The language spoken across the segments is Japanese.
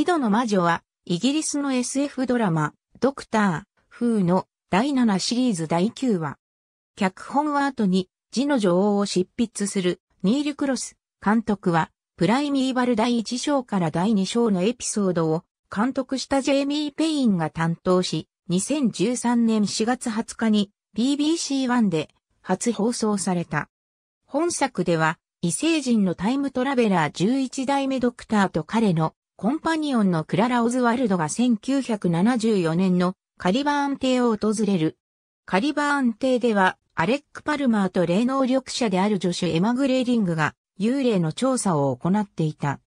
井戸の魔女は、イギリスの SF ドラマ、ドクター、風の第7シリーズ第9話。脚本は後に、字の女王を執筆する、ニール・クロス、監督は、プライミーバル第1章から第2章のエピソードを、監督したジェイミー・ペインが担当し、2013年4月20日に、BBC1 で、初放送された。本作では、異星人のタイムトラベラー11代目ドクターと彼のコンパニオンのクララ・オズワルドが1974年のカリバーン邸を訪れる。カリバーン邸では、アレック・パルマーと霊能力者である助手エマ・グレーリングが幽霊の調査を行っていた。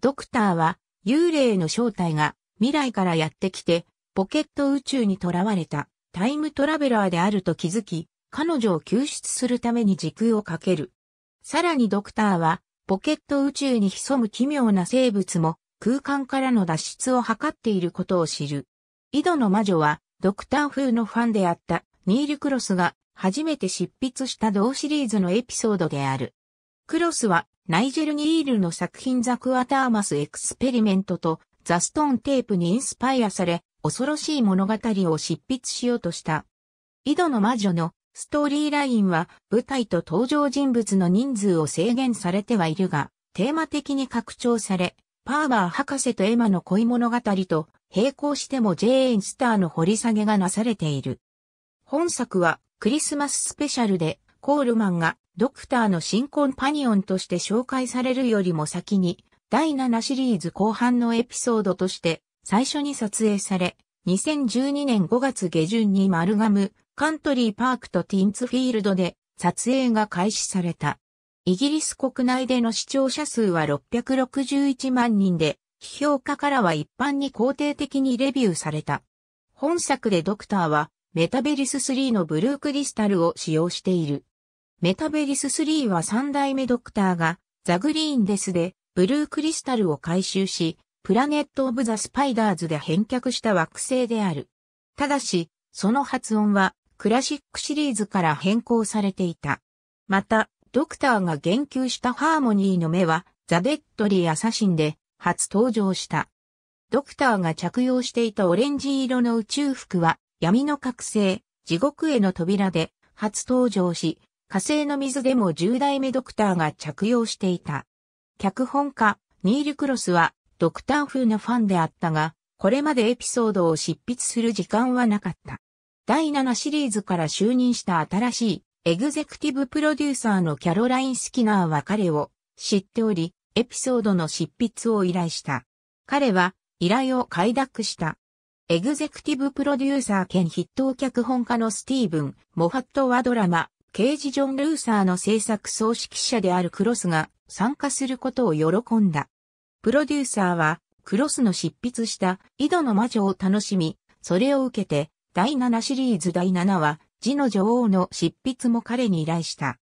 ドクターは幽霊の正体が未来からやってきてポケット宇宙に囚われたタイムトラベラーであると気づき、彼女を救出するために時空をかける。さらにドクターはポケット宇宙に潜む奇妙な生物も空間からの脱出を図っていることを知る。井戸の魔女はドクター風のファンであったニール・クロスが初めて執筆した同シリーズのエピソードである。クロスはナイジェル・ニールの作品ザ・クアターマス・エクスペリメントとザ・ストーン・テープにインスパイアされ恐ろしい物語を執筆しようとした。井戸の魔女のストーリーラインは舞台と登場人物の人数を制限されてはいるが、テーマ的に拡張され、パーバー博士とエマの恋物語と並行してもジェーン・スターの掘り下げがなされている。本作はクリスマススペシャルでコールマンがドクターの新コンパニオンとして紹介されるよりも先に第7シリーズ後半のエピソードとして最初に撮影され、2012年5月下旬にマルガムカントリーパークとティンツフィールドで撮影が開始された。イギリス国内での視聴者数は661万人で、批評家からは一般に肯定的にレビューされた。本作でドクターはメタベリス3のブルークリスタルを使用している。メタベリス3は3代目ドクターがザグリーンデスでブルークリスタルを回収し、プラネット・オブ・ザ・スパイダーズで返却した惑星である。ただし、その発音はクラシックシリーズから変更されていた。また、ドクターが言及したハーモニーの目は、ザ・デッドリー・アサシンで初登場した。ドクターが着用していたオレンジ色の宇宙服は、闇の覚醒、地獄への扉で初登場し、火星の水でも10代目ドクターが着用していた。脚本家、ニール・クロスは、ドクター風のファンであったが、これまでエピソードを執筆する時間はなかった。第7シリーズから就任した新しいエグゼクティブプロデューサーのキャロライン・スキナーは彼を知っており、エピソードの執筆を依頼した。彼は依頼を快諾した。エグゼクティブプロデューサー兼筆頭脚本家のスティーブン・モハットはドラマ、刑事ジョン・ルーサーの制作総指揮者であるクロスが参加することを喜んだ。プロデューサーは、クロスの執筆した井戸の魔女を楽しみ、それを受けて、第7シリーズ第7話、字の女王の執筆も彼に依頼した。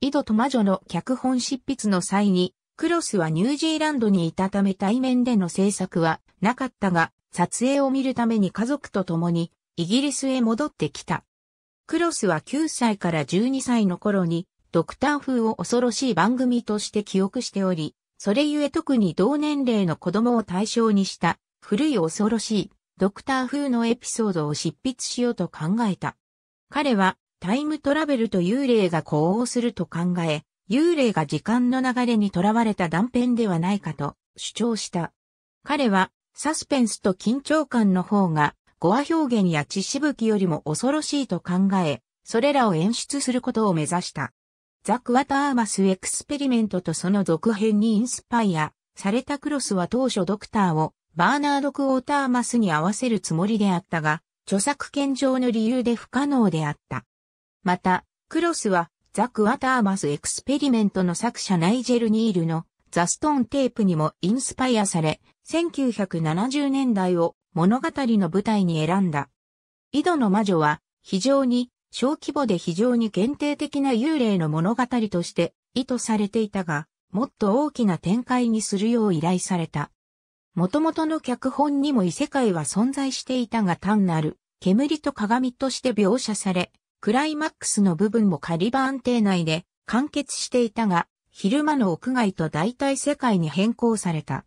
井戸と魔女の脚本執筆の際に、クロスはニュージーランドにいたため対面での制作はなかったが、撮影を見るために家族と共にイギリスへ戻ってきた。クロスは9歳から12歳の頃に、ドクター風を恐ろしい番組として記憶しており、それゆえ特に同年齢の子供を対象にした古い恐ろしいドクター風のエピソードを執筆しようと考えた。彼はタイムトラベルと幽霊が呼応すると考え、幽霊が時間の流れにとらわれた断片ではないかと主張した。彼はサスペンスと緊張感の方が語話表現や血しぶきよりも恐ろしいと考え、それらを演出することを目指した。ザ・クワターマス・エクスペリメントとその続編にインスパイアされたクロスは当初ドクターをバーナード・クォーターマスに合わせるつもりであったが、著作権上の理由で不可能であった。また、クロスは、ザ・クワターマス・エクスペリメントの作者ナイジェル・ニールのザ・ストーン・テープにもインスパイアされ、1970年代を物語の舞台に選んだ。井戸の魔女は、非常に、小規模で非常に限定的な幽霊の物語として意図されていたが、もっと大きな展開にするよう依頼された。元々の脚本にも異世界は存在していたが単なる煙と鏡として描写され、クライマックスの部分もカリバーン邸内で完結していたが、昼間の屋外と代替世界に変更された。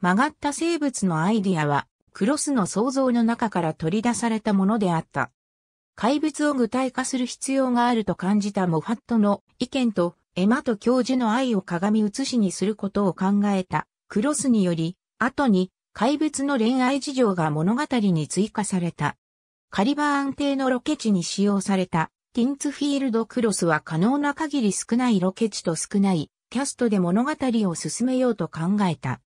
曲がった生物のアイディアは、クロスの想像の中から取り出されたものであった。怪物を具体化する必要があると感じたモファットの意見とエマと教授の愛を鏡写しにすることを考えたクロスにより後に怪物の恋愛事情が物語に追加された。カリバーン邸のロケ地に使用されたティンツフィールドクロスは可能な限り少ないロケ地と少ないキャストで物語を進めようと考えた。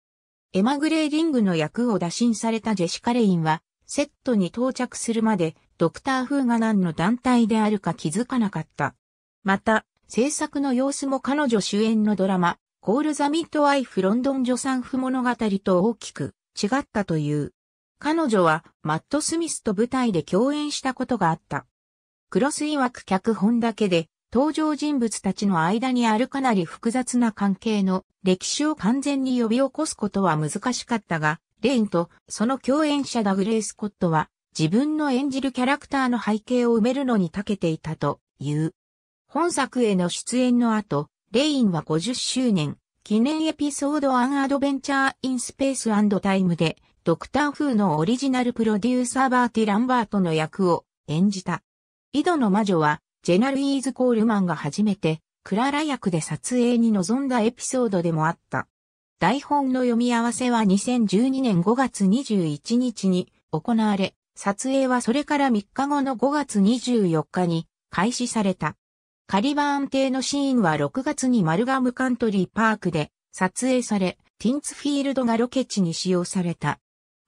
エマ・グレーリングの役を打診されたジェシカ・レインはセットに到着するまでドクター・フーが何の団体であるか気づかなかった。また、制作の様子も彼女主演のドラマ、コール・ザ・ミッドワイフ・ロンドン女産婦物語と大きく違ったという。彼女はマット・スミスと舞台で共演したことがあった。クロス曰く脚本だけで登場人物たちの間にあるかなり複雑な関係の歴史を完全に呼び起こすことは難しかったが、レインとその共演者ダグレイ・スコットは自分の演じるキャラクターの背景を埋めるのに長けていたという。本作への出演の後、レインは50周年、記念エピソードアンアドベンチャーインスペースタイムで、ドクター風のオリジナルプロデューサーバーティ・ランバートの役を演じた。井戸の魔女は、ジェナルイーズ・コールマンが初めて、クララ役で撮影に臨んだエピソードでもあった。台本の読み合わせは2012年5月21日に行われ、撮影はそれから3日後の5月24日に開始された。カリバーン邸のシーンは6月にマルガムカントリーパークで撮影され、ティンツフィールドがロケ地に使用された。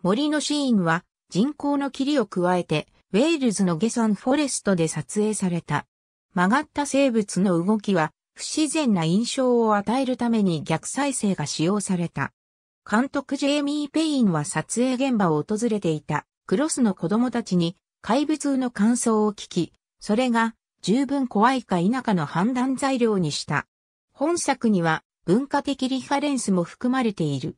森のシーンは人工の霧を加えて、ウェールズのゲソンフォレストで撮影された。曲がった生物の動きは不自然な印象を与えるために逆再生が使用された。監督ジェイミー・ペインは撮影現場を訪れていたクロスの子供たちに怪物の感想を聞き、それが十分怖いか否かの判断材料にした。本作には文化的リファレンスも含まれている。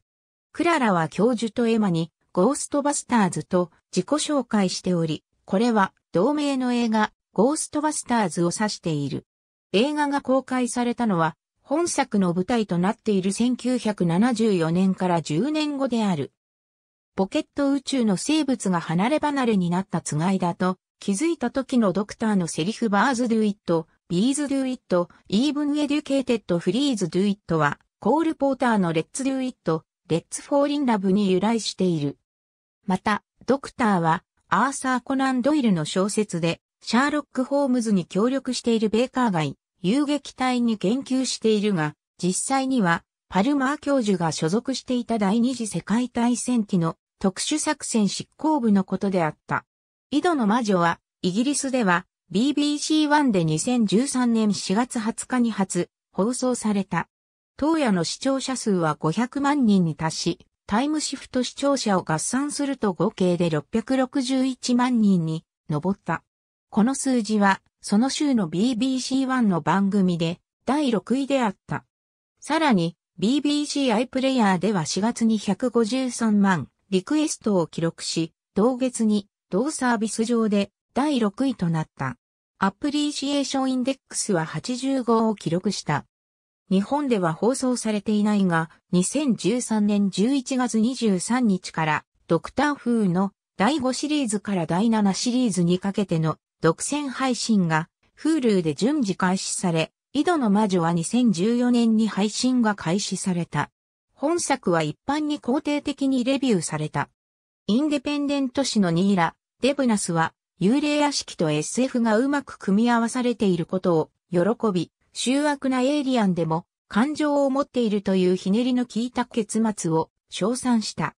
クララは教授とエマにゴーストバスターズと自己紹介しており、これは同名の映画ゴーストバスターズを指している。映画が公開されたのは本作の舞台となっている1974年から10年後である。ポケット宇宙の生物が離れ離れになったつがいだと気づいた時のドクターのセリフバーズドゥイット、ビーズドゥイット、イーブンエデュケーテッドフリーズドゥイットは、コールポーターのレッツドゥイット、レッツフォーリンラブに由来している。また、ドクターは、アーサー・コナン・ドイルの小説で、シャーロック・ホームズに協力しているベーカー街、遊撃隊に言及しているが、実際には、パルマー教授が所属していた第二次世界大戦期の特殊作戦執行部のことであった。井戸の魔女は、イギリスでは BBC1 で2013年4月20日に初放送された。当夜の視聴者数は500万人に達し、タイムシフト視聴者を合算すると合計で661万人に上った。この数字は、その週の BBC1 の番組で第6位であった。さらに、BBC アイプレイヤーでは4月に153万リクエストを記録し、同月に同サービス上で第6位となった。アプリシエーションインデックスは85を記録した。日本では放送されていないが、2013年11月23日から、ドクター風の第5シリーズから第7シリーズにかけての独占配信が、フールーで順次開始され、井戸の魔女は2014年に配信が開始された。本作は一般に肯定的にレビューされた。インデペンデント誌のニーラ、デブナスは幽霊屋敷と SF がうまく組み合わされていることを喜び、醜悪なエイリアンでも感情を持っているというひねりの効いた結末を称賛した。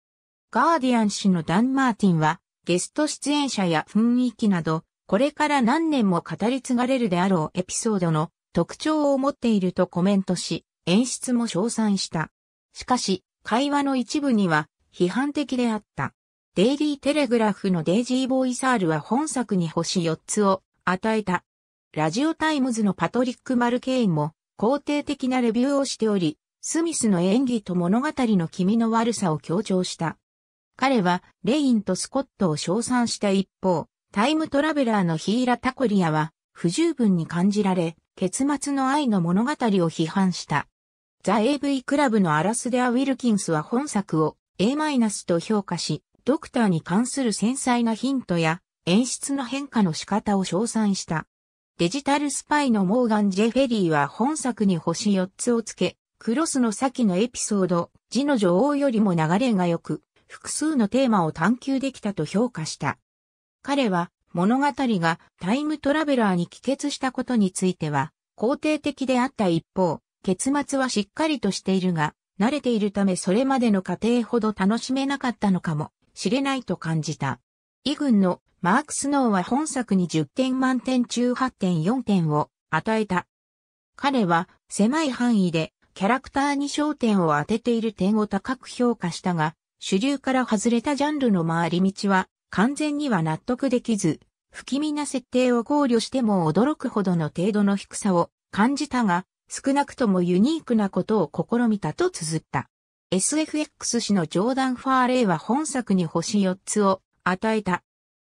ガーディアン氏のダン・マーティンはゲスト出演者や雰囲気など、これから何年も語り継がれるであろうエピソードの特徴を持っているとコメントし、演出も称賛した。しかし、会話の一部には批判的であった。デイリーテレグラフのデイジー・ボイサールは本作に星4つを与えた。ラジオタイムズのパトリック・マルケインも肯定的なレビューをしており、スミスの演技と物語の気味の悪さを強調した。彼はレインとスコットを称賛した一方、タイムトラベラーのヒーラ・タコリアは不十分に感じられ、結末の愛の物語を批判した。ザ・ AV クラブのアラスデア・ウィルキンスは本作を A- と評価し、ドクターに関する繊細なヒントや演出の変化の仕方を称賛した。デジタルスパイのモーガン・ジェフェリーは本作に星4つをつけ、クロスの先のエピソード、字の女王よりも流れが良く、複数のテーマを探求できたと評価した。彼は物語がタイムトラベラーに帰結したことについては、肯定的であった一方、結末はしっかりとしているが、慣れているためそれまでの過程ほど楽しめなかったのかも、知れないと感じた。イグンのマーク・スノーは本作に10点満点中8.4点を与えた。彼は狭い範囲でキャラクターに焦点を当てている点を高く評価したが、主流から外れたジャンルの回り道は完全には納得できず、不気味な設定を考慮しても驚くほどの程度の低さを感じたが、少なくともユニークなことを試みたと綴った。SFX 氏のジョーダン・ファーレイは本作に星4つを与えた。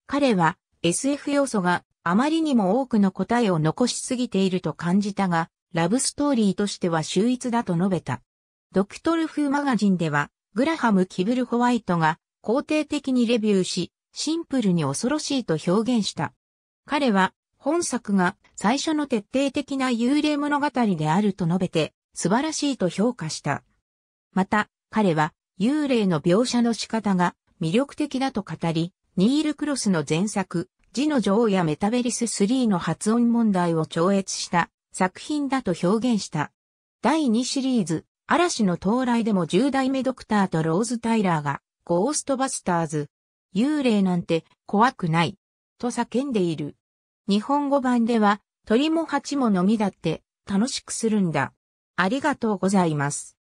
彼は SF 要素があまりにも多くの答えを残しすぎていると感じたが、ラブストーリーとしては秀逸だと述べた。ドクトル風マガジンでは、グラハム・キブル・ホワイトが肯定的にレビューし、シンプルに恐ろしいと表現した。彼は、本作が最初の徹底的な幽霊物語であると述べて、素晴らしいと評価した。また、彼は幽霊の描写の仕方が魅力的だと語り、ニール・クロスの前作、字の女王やメタベリス3の発音問題を超越した作品だと表現した。第2シリーズ、嵐の到来でも10代目ドクターとローズ・タイラーが、ゴーストバスターズ、幽霊なんて怖くない、と叫んでいる。日本語版では、鳥も蜂ものみだって楽しくするんだ。ありがとうございます。